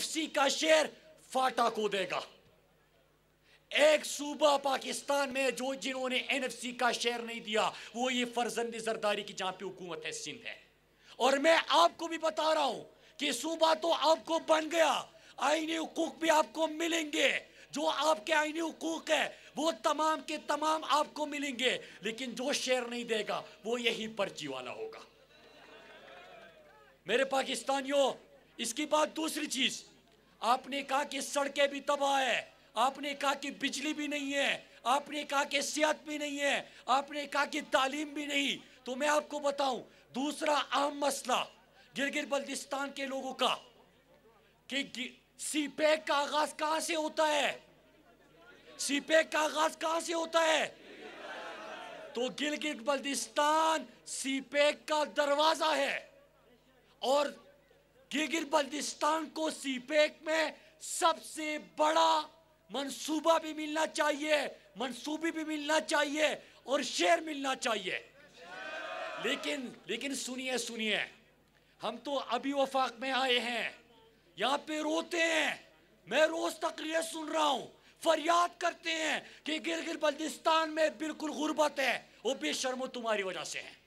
FC का share फाटा को देगा एक सूबा पाकिस्तान में जो जिन्होंने एनएफसी का शेयर नहीं दिया वो ये फर्जंद जरदारी की जहां पे हुकूमत है सिंध है और मैं आपको भी बता रहा हूं कि सूबा तो आपको बन गया आईनी हकूक भी आपको मिलेंगे जो आपके आईनी हकूक है वो तमाम के तमाम आपको मिलेंगे लेकिन जो शेयर नहीं देगा वो यही पर्ची वाला होगा मेरे पाकिस्तानियों इसके बाद दूसरी चीज़ आपने कहा कि सड़कें भी तबाह है आपने कहा कि बिजली भी नहीं है आपने कहा कि सेहत भी नहीं है आपने कहा कि तालीम भी नहीं तो मैं आपको बताऊं दूसरा अहम मसला गिरगिर बल्दिस्तान के लोगों का कि सी पैक का आगाज कहां से होता है सी पैक का आगाज कहां से होता है तो गिलगित बल्दिस्तान सी पैक का दरवाजा है और गिगिर बल्दिस्तान को सीपेक में सबसे बड़ा मंसूबा भी मिलना चाहिए मंसूबी भी मिलना चाहिए और शेर मिलना चाहिए लेकिन लेकिन सुनिए सुनिए हम तो अभी वफाक में आए हैं यहाँ पे रोते हैं मैं रोज तकरीर सुन रहा हूँ फरियाद करते हैं कि गिर गिर बल्दिस्तान में बिल्कुल गुर्बत है वो बेशर्मो तुम्हारी वजह से है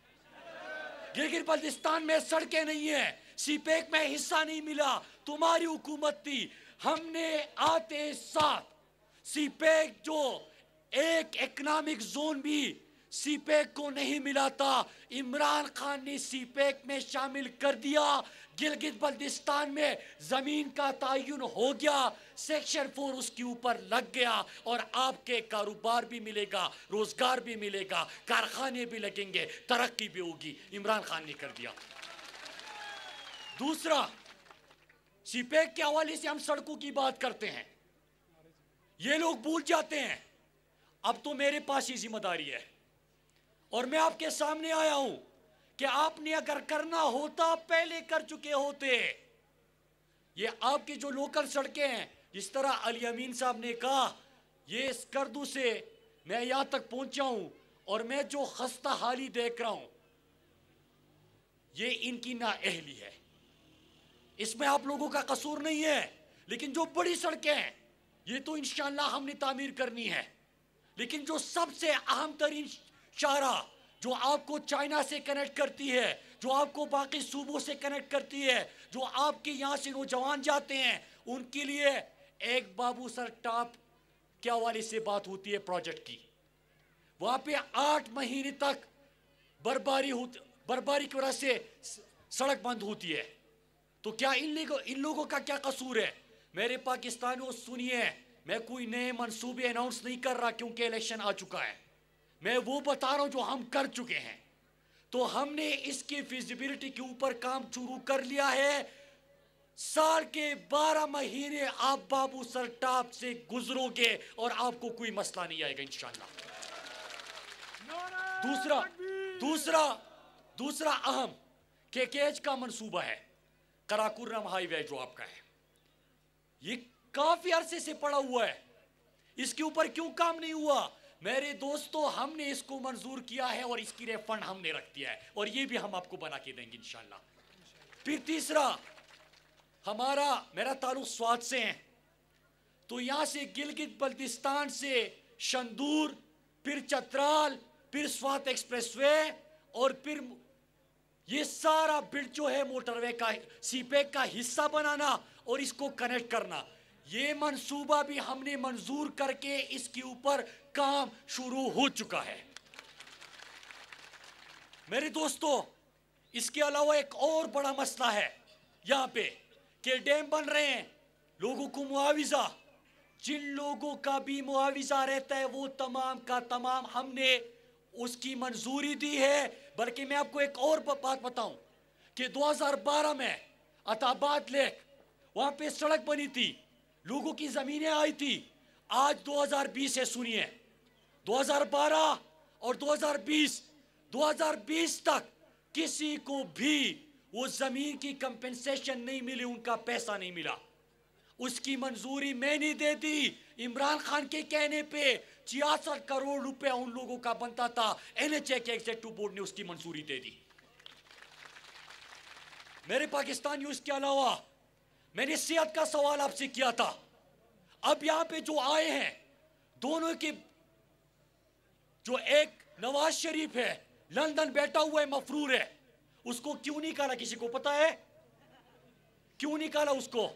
गिर गिर बल्दिस्तान में सड़कें नहीं है सीपेक में हिस्सा नहीं मिला तुम्हारी हुकूमत थी हमने आते साथ सीपेक जो एक इकोनॉमिक जोन भी सीपेक को नहीं मिला था इमरान खान ने सीपेक में शामिल कर दिया गिलगित बल्दिस्तान में ज़मीन का तयन हो गया सेक्शन फोर उसके ऊपर लग गया और आपके कारोबार भी मिलेगा रोज़गार भी मिलेगा कारखाने भी लगेंगे तरक्की भी होगी इमरान खान ने कर दिया दूसरा सीपेक के हवाले से हम सड़कों की बात करते हैं ये लोग भूल जाते हैं अब तो मेरे पास ही जिम्मेदारी है और मैं आपके सामने आया हूं कि आपने अगर करना होता पहले कर चुके होते ये आपकी जो लोकल सड़कें हैं जिस तरह अली अमीन साहब ने कहा ये इस कर्दू से मैं यहां तक पहुंचा हूं और मैं जो खस्ता हाली देख रहा हूं ये इनकी ना अहली है इसमें आप लोगों का कसूर नहीं है लेकिन जो बड़ी सड़कें हैं ये तो इन हमने तामीर करनी है लेकिन जो सबसे अहम तरीन शाहरा जो आपको चाइना से कनेक्ट करती है जो आपको बाकी सूबों से कनेक्ट करती है जो आपके यहाँ से नौजवान जाते हैं उनके लिए एक बाबू सर टाप क्या वाले से बात होती है प्रोजेक्ट की वहाँ पे आठ महीने तक बर्बारी होती बर्बारी की वजह से सड़क बंद होती है तो क्या इन लोगों इन लोगों का क्या कसूर है मेरे पाकिस्तानियों सुनिए मैं कोई नए मंसूबे अनाउंस नहीं कर रहा क्योंकि इलेक्शन आ चुका है मैं वो बता रहा हूँ जो हम कर चुके हैं तो हमने इसकी फिजिबिलिटी के ऊपर काम शुरू कर लिया है साल के बारह महीने आप बाबू सरटाप से गुजरोगे और आपको कोई मसला नहीं आएगा इंशाल्लाह दूसरा दूसरा दूसरा अहम के का मंसूबा है कराकुरम हाईवे जो आपका है ये काफी अरसे से पड़ा हुआ है इसके ऊपर क्यों काम नहीं हुआ मेरे दोस्तों हमने इसको मंजूर किया है और इसकी रेफंड हमने रख दिया है और ये भी हम आपको बना के देंगे इनशाला फिर तीसरा हमारा मेरा ताल्लुक स्वाद से है तो यहां से गिलगित बल्तिस्तान से शंदूर फिर चतराल फिर स्वात एक्सप्रेसवे और फिर ये सारा बिल्ड जो है मोटरवे का सीपेक का हिस्सा बनाना और इसको कनेक्ट करना ये मंसूबा भी हमने मंजूर करके इसके ऊपर काम शुरू हो चुका है मेरे दोस्तों इसके अलावा एक और बड़ा मसला है यहाँ पे कि डैम बन रहे हैं लोगों को मुआवजा जिन लोगों का भी मुआवजा रहता है वो तमाम का तमाम हमने उसकी मंजूरी दी है बल्कि मैं आपको एक और बात बताऊं कि 2012 में अताबाद लेक वहां पे सड़क बनी थी लोगों की ज़मीनें आई थी आज 2020 है सुनिए 2012 और 2020 2020 तक किसी को भी वो ज़मीन की कंपेंसेशन नहीं मिली उनका पैसा नहीं मिला उसकी मंजूरी मैंने दे दी इमरान खान के कहने पे छियासठ करोड़ रुपया उन लोगों का बनता था एनएचए के एग्जेक्टिव बोर्ड ने उसकी मंजूरी दे दी मेरे पाकिस्तानी उसके अलावा मैंने सेहत का सवाल आपसे किया था अब यहां पे जो आए हैं दोनों के जो एक नवाज शरीफ है लंदन बैठा हुआ है मफरूर है उसको क्यों निकाला किसी को पता है क्यों निकाला उसको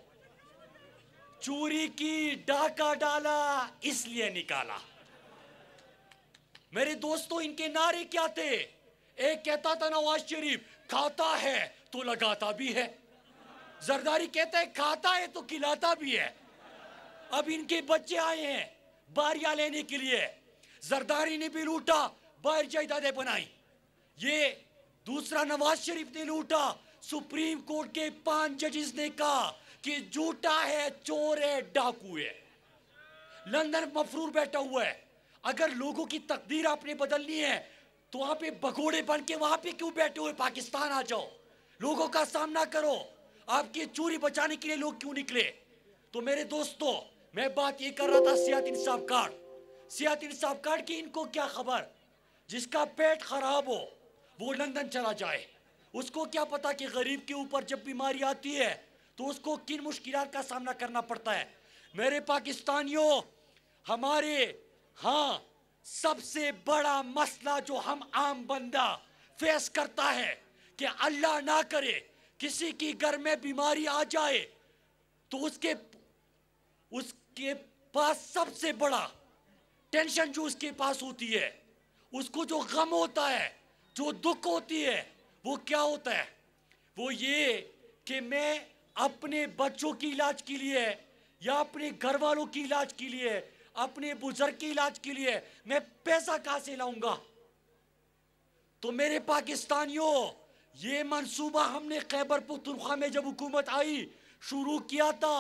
चोरी की डाका डाला इसलिए निकाला मेरे दोस्तों इनके नारे क्या थे एक कहता था नवाज शरीफ खाता है तो लगाता भी है जरदारी कहता है खाता है तो खिलाता भी है अब इनके बच्चे आए हैं बारिया लेने के लिए जरदारी ने भी लूटा बाहर जायदादे बनाई ये दूसरा नवाज शरीफ ने लूटा सुप्रीम कोर्ट के पांच जजेस ने कहा कि झूठा है चोर है डाकू है लंदन मफरूर बैठा हुआ है अगर लोगों की तकदीर आपने बदलनी है तो वहां पे भगोड़े बन के वहां पे क्यों बैठे हुए पाकिस्तान आ जाओ लोगों का सामना करो आपकी चोरी बचाने के लिए लोग क्यों निकले तो मेरे दोस्तों मैं बात ये कर रहा था सियात इंसाफ कार्ड सियात इंसाफ कार्ड की इनको क्या खबर जिसका पेट खराब हो वो लंदन चला जाए उसको क्या पता कि गरीब के ऊपर जब बीमारी आती है तो उसको किन मुश्किल का सामना करना पड़ता है मेरे पाकिस्तानियों हमारे हाँ सबसे बड़ा मसला जो हम आम बंदा फेस करता है कि अल्लाह ना करे किसी की घर में बीमारी आ जाए तो उसके उसके पास सबसे बड़ा टेंशन जो उसके पास होती है उसको जो गम होता है जो दुख होती है वो क्या होता है वो ये कि मैं अपने बच्चों की इलाज के लिए या अपने घर वालों की इलाज के लिए अपने बुजुर्ग के इलाज के लिए मैं पैसा कहां से लाऊंगा तो मेरे पाकिस्तानियों ये मंसूबा हमने खैबर पुख्तनख्वा में जब हुकूमत आई शुरू किया था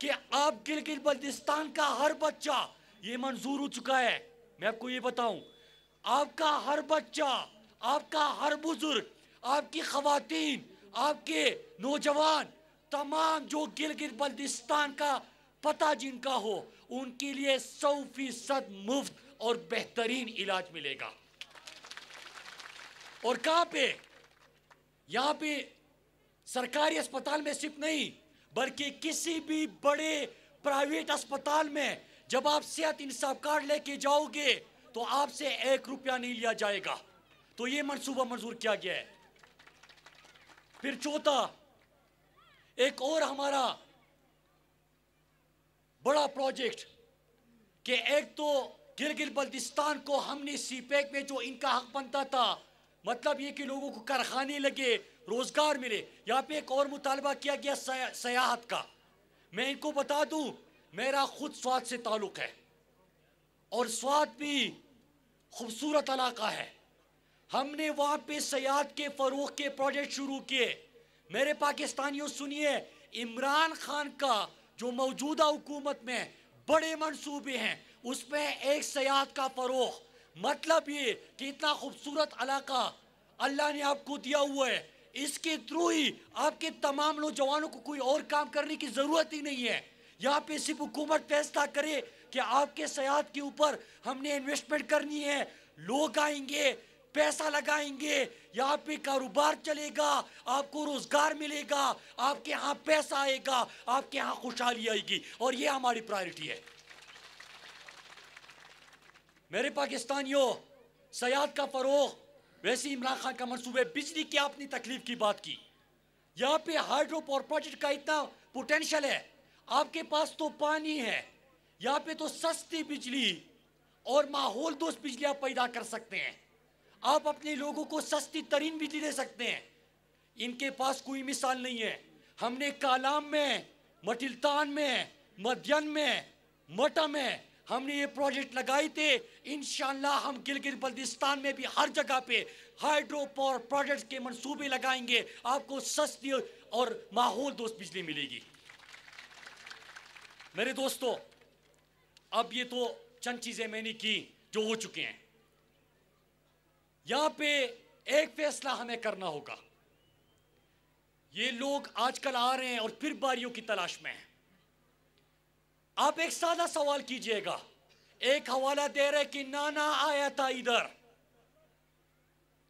कि आप गिलगित बल्तिस्तान का हर बच्चा ये मंजूर हो चुका है मैं आपको ये बताऊं आपका हर बच्चा आपका हर बुजुर्ग आपकी खातन आपके नौजवान तमाम जो गिलगित बल्तिस्तान का पता जिनका हो उनके लिए सौ फीसद मुफ्त और बेहतरीन इलाज मिलेगा और कहां पे यहां पे सरकारी अस्पताल में सिर्फ नहीं बल्कि किसी भी बड़े प्राइवेट अस्पताल में जब आप सेहत इंसाफ कार्ड लेके जाओगे तो आपसे एक रुपया नहीं लिया जाएगा तो ये मंसूबा मंजूर किया गया है फिर चौथा एक और हमारा बड़ा प्रोजेक्ट कि एक तो गिलगित बल्तिस्तान को हमने सीपैक में जो इनका हक बनता था मतलब ये कि लोगों को कारखाने लगे रोज़गार मिले यहाँ पे एक और मुतालबा किया गया सयाहत का मैं इनको बता दू मेरा खुद स्वाद से ताल्लुक़ है और स्वाद भी खूबसूरत इलाका है हमने वहाँ पे सयाहत के फरोख के प्रोजेक्ट शुरू किए मेरे पाकिस्तानियों सुनिए इमरान खान का जो मौजूदा हुकूमत में बड़े मनसूबे हैं उसमें एक सयाहत का फ़रोग मतलब ये कि इतना खूबसूरत इलाका अल्लाह ने आपको दिया हुआ है इसके थ्रू ही आपके तमाम नौजवानों को कोई और काम करने की ज़रूरत ही नहीं है यहाँ पे सिर्फ हुकूमत फैसला करे कि आपके सयाहत के ऊपर हमने इन्वेस्टमेंट करनी है लोग आएंगे पैसा लगाएंगे यहाँ पे कारोबार चलेगा आपको रोज़गार मिलेगा आपके यहाँ पैसा आएगा आपके यहाँ खुशहाली आएगी और ये हमारी प्रायोरिटी है मेरे पाकिस्तानियों सयाद का फ़रोग वैसे इमरान खान का मनसूबे बिजली की आपने तकलीफ की बात की यहाँ पे हाइड्रो पावर प्रोजेक्ट का इतना पोटेंशियल है आपके पास तो पानी है यहाँ पे तो सस्ती बिजली और माहौल दोस्त बिजली आप पैदा कर सकते हैं आप अपने लोगों को सस्ती तरीन बिजली दे सकते हैं इनके पास कोई मिसाल नहीं है हमने कालाम में मटिलतान में मध्यन में मटा में हमने ये प्रोजेक्ट लगाए थे इन हम गिलगित बल्दिस्तान में भी हर जगह पे हाइड्रो पावर प्रोजेक्ट के मंसूबे लगाएंगे आपको सस्ती और माहौल दोस्त बिजली मिलेगी मेरे दोस्तों अब ये तो चंद चीज़ें मैंने की जो हो चुके हैं यहां पे एक फैसला हमें करना होगा ये लोग आजकल आ रहे हैं और फिर बारियों की तलाश में हैं आप एक सादा सवाल कीजिएगा एक हवाला दे रहे कि नाना आया था इधर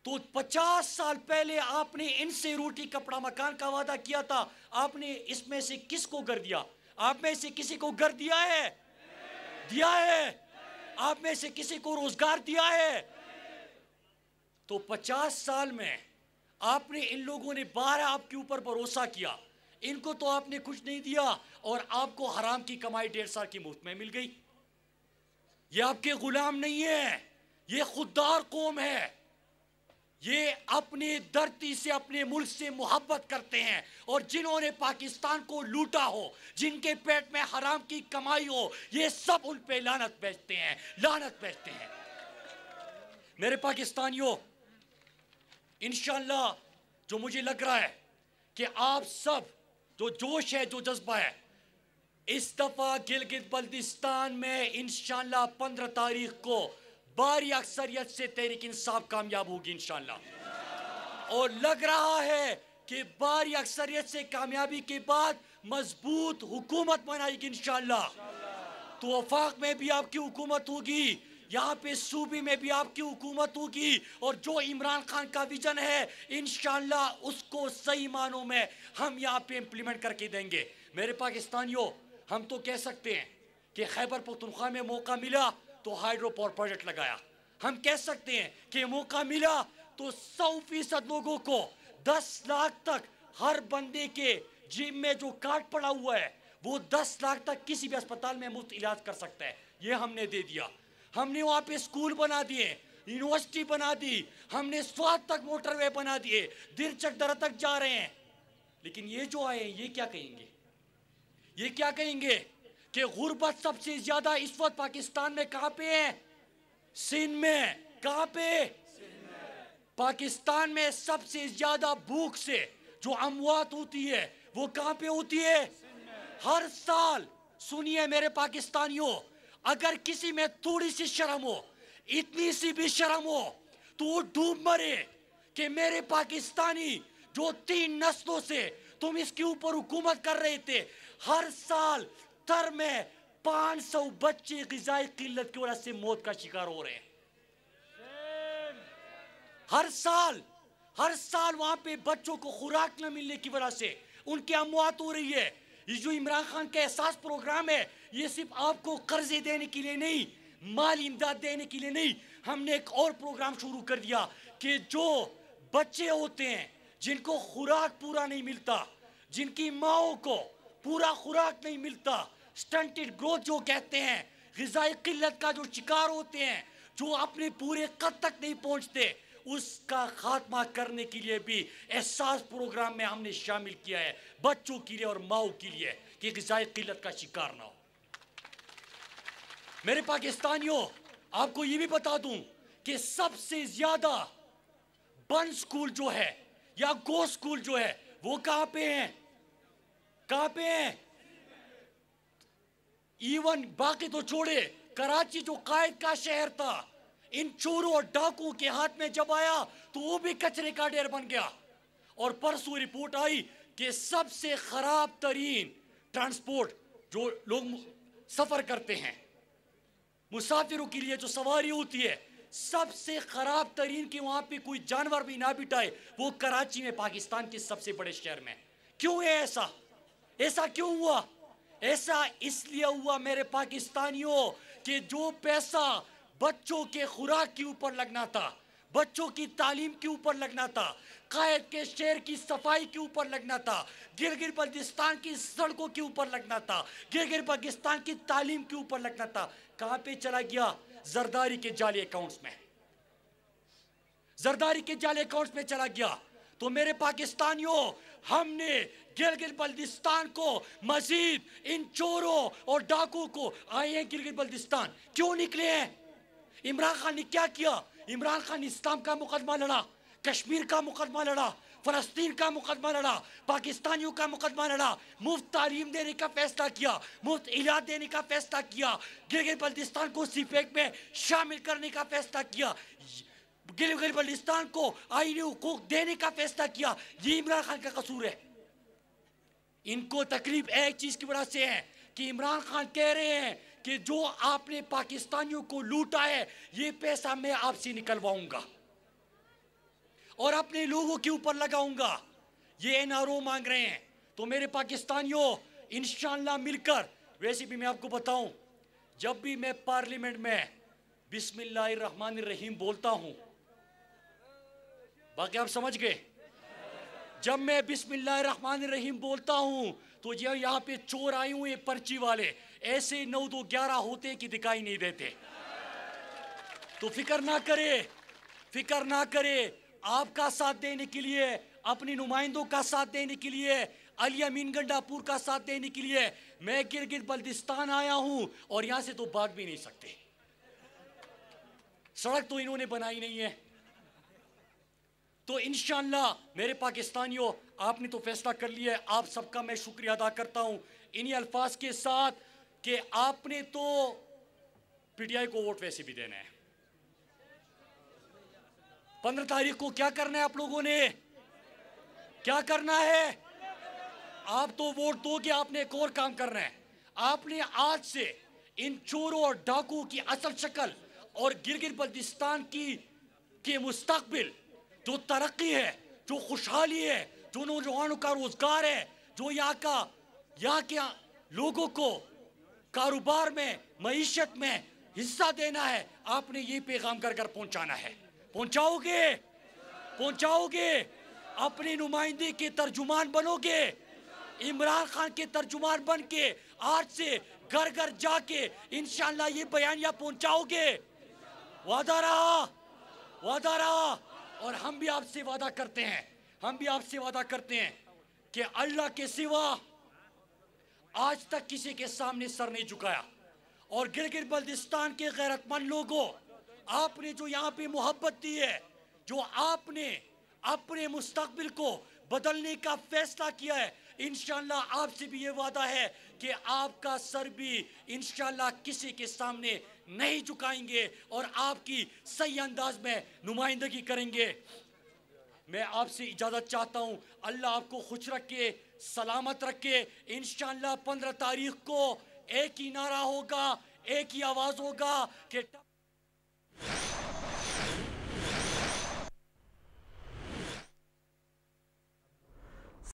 तो 50 साल पहले आपने इनसे रोटी कपड़ा मकान का वादा किया था आपने इसमें से किसको कर दिया आप में से किसी को घर दिया है दिया है आप में से किसी को रोजगार दिया है तो पचास साल में आपने इन लोगों ने बारह आपके ऊपर भरोसा किया इनको तो आपने कुछ नहीं दिया और आपको हराम की कमाई डेढ़ साल की मुफ्त में मिल गई ये आपके गुलाम नहीं है ये खुददार कौम है ये अपने धरती से अपने मुल्क से मोहब्बत करते हैं और जिन्होंने पाकिस्तान को लूटा हो जिनके पेट में हराम की कमाई हो ये सब उन पे लानत बेचते हैं लानत बेचते हैं मेरे पाकिस्तानियों इन जो मुझे लग रहा है कि आप सब जो जोश है जो जज्बा है इस दफ़ा गिलगित बल्तिस्तान में इन पंद्रह तारीख को बारी अक्सरियत से तहरीक इंसाफ कामयाब होगी इनशाला और लग रहा है कि बारी अक्सरियत से कामयाबी के बाद मजबूत हुकूमत बनाएगी इनशाला तो वफाक में भी आपकी हुकूमत होगी यहाँ पे सूबे में भी आपकी हुकूमत होगी और जो इमरान खान का विजन है इन उसको सही मानों में हम यहाँ पे इम्प्लीमेंट करके देंगे मेरे पाकिस्तानियों हम तो कह सकते हैं कि खैबर पुतनख्वा में मौका मिला तो हाइड्रो पावर प्रोजेक्ट लगाया हम कह सकते हैं कि मौका मिला तो सौ फीसद लोगों को दस लाख तक हर बंदे के जिम में जो कार्ड पड़ा हुआ है वो दस लाख तक किसी भी अस्पताल में मुफ्त इलाज कर सकता है ये हमने दे दिया हमने वहाँ पे स्कूल बना दिए यूनिवर्सिटी बना दी हमने स्वाद तक मोटरवे बना दिए दिल चकदरा तक जा रहे हैं लेकिन ये जो आए हैं ये क्या कहेंगे ये क्या कहेंगे कि गुर्बत सबसे ज्यादा इस वक्त पाकिस्तान में कहाँ पे है सिंध में कहाँ पे पाकिस्तान में सबसे ज्यादा भूख से जो अमवात होती है वो कहाँ पे होती है हर साल सुनिए मेरे पाकिस्तानियों अगर किसी में थोड़ी सी शर्म हो इतनी सी भी शर्म हो तो वो डूब मरे कि मेरे पाकिस्तानी जो तीन नस्लों से तुम इसके ऊपर हुकूमत कर रहे थे हर साल तर में पांच सौ बच्चे गजाई किल्लत की वजह से मौत का शिकार हो रहे हैं हर साल हर साल वहां पे बच्चों को खुराक न मिलने की वजह से उनकी अमवात हो रही है ये जो इमरान खान का एहसास प्रोग्राम है ये सिर्फ आपको कर्जे देने के लिए नहीं माल इमदाद देने के लिए नहीं हमने एक और प्रोग्राम शुरू कर दिया कि जो बच्चे होते हैं जिनको खुराक पूरा नहीं मिलता जिनकी माओ को पूरा खुराक नहीं मिलता स्टंटेड ग्रोथ जो कहते हैं गजाई किल्लत का जो शिकार होते हैं जो अपने पूरे कद तक नहीं पहुंचते उसका खात्मा करने के लिए भी एहसास प्रोग्राम में हमने शामिल किया है बच्चों के लिए और माओ के लिए कि गजाई किल्लत का शिकार ना हो मेरे पाकिस्तानियों आपको ये भी बता दूं कि सबसे ज्यादा बन स्कूल जो है या गो स्कूल जो है वो कहां पे हैं कहां पे हैं इवन बाकी तो छोड़े कराची जो कायद का शहर था इन चोरों और डाकुओं के हाथ में जब आया तो वो भी कचरे का ढेर बन गया और परसों रिपोर्ट आई कि सबसे खराब तरीन ट्रांसपोर्ट जो लोग सफर करते हैं मुसाफिरों के लिए जो सवारी होती है सबसे ख़राब तरीन की वहां पे कोई जानवर भी ना बिठाए वो कराची में पाकिस्तान के सबसे बड़े शहर में क्यों है ऐसा ऐसा क्यों हुआ ऐसा इसलिए हुआ मेरे पाकिस्तानियों कि जो पैसा बच्चों के खुराक के ऊपर लगना था बच्चों की तालीम के ऊपर लगना था कायद के शेर की सफाई के ऊपर लगना था गिर गिर पाकिस्तान की सड़कों के ऊपर लगना था गिर गिर पाकिस्तान की तालीम के ऊपर लगना था कहां पे चला गया जरदारी के जाली अकाउंट्स में जरदारी के जाली अकाउंट्स में चला गया तो मेरे पाकिस्तानियों हमने गिलगित बल्दिस्तान को मजीद इन चोरों और डाकू को आए हैं गिलगित बल्दिस्तान क्यों निकले हैं इमरान खान ने क्या किया इमरान खान इस्लाम का मुकदमा लड़ा कश्मीर का मुकदमा लड़ा फ़लस्तीन का मुकदमा लड़ा पाकिस्तानियों का मुकदमा लड़ा मुफ्त तालीम देने का फैसला किया मुफ्त इलाज देने का फैसला किया गिलगित बल्तिस्तान को सीपेक में शामिल करने का फैसला किया गिलगित बल्तिस्तान को आईनी हकूक देने का फैसला किया ये इमरान खान का कसूर है इनको तकलीफ एक चीज़ की वजह से है कि इमरान खान कह रहे हैं कि जो आपने पाकिस्तानियों को लूटा है ये पैसा मैं आपसे निकलवाऊंगा और अपने लोगों के ऊपर लगाऊंगा ये एन मांग रहे हैं तो मेरे पाकिस्तानियों इन मिलकर वैसे भी मैं आपको बताऊं जब भी मैं पार्लियामेंट में बिस्मिल्लाहमान रहीम बोलता हूं बाकी आप समझ गए जब मैं बिस्मिल्लाहमान रहीम बोलता हूं तो ये यहाँ पे चोर आए हुए पर्ची वाले ऐसे नौ दो ग्यारह होते कि दिखाई नहीं देते तो फिक्र ना करे फिक्र ना करे आपका साथ देने के लिए अपने नुमाइंदों का साथ देने के लिए अलिया मीन गंडापुर का साथ देने के लिए मैं गिरगिर बल्दिस्तान आया हूं और यहां से तो भाग भी नहीं सकते सड़क तो इन्होंने बनाई नहीं है तो इन मेरे पाकिस्तानियों आपने तो फैसला कर लिया है आप सबका मैं शुक्रिया अदा करता हूं इन्हीं अल्फाज के साथ कि आपने तो पीटीआई को वोट वैसे भी देना है पंद्रह तारीख को क्या करना है आप लोगों ने क्या करना है आप तो वोट दो कि आपने एक और काम करना है आपने आज से इन चोरों और डाकुओं की असल शक्ल और गिरगिर बल्तिस्तान की के मुस्तबिल जो तरक्की है जो खुशहाली है जो नौजवानों का रोजगार है जो यहाँ का यहाँ के लोगों को कारोबार में मीशत में हिस्सा देना है आपने ये पैगाम कर कर पहुँचाना है पहुंचाओगे पहुंचाओगे अपनी नुमाइंदे के तर्जुमान बनोगे इमरान खान के तर्जुमान बन के आज से घर घर जाके इनशाला ये बयानिया पहुंचाओगे वादा रहा वादा रहा और हम भी आपसे वादा करते हैं हम भी आपसे वादा करते हैं कि अल्लाह के सिवा आज तक किसी के सामने सर नहीं झुकाया और गिर बल्दिस्तान के गैरतमंद लोगों आपने जो यहाँ पे मोहब्बत दी है जो आपने अपने मुस्तबिल को बदलने का फैसला किया है इन आपसे भी ये वादा है कि आपका सर भी इन किसी के सामने नहीं चुकाएंगे और आपकी सही अंदाज में नुमाइंदगी करेंगे मैं आपसे इजाज़त चाहता हूँ अल्लाह आपको खुश रखे सलामत रखे इन पंद्रह तारीख को एक ही नारा होगा एक ही आवाज़ होगा कि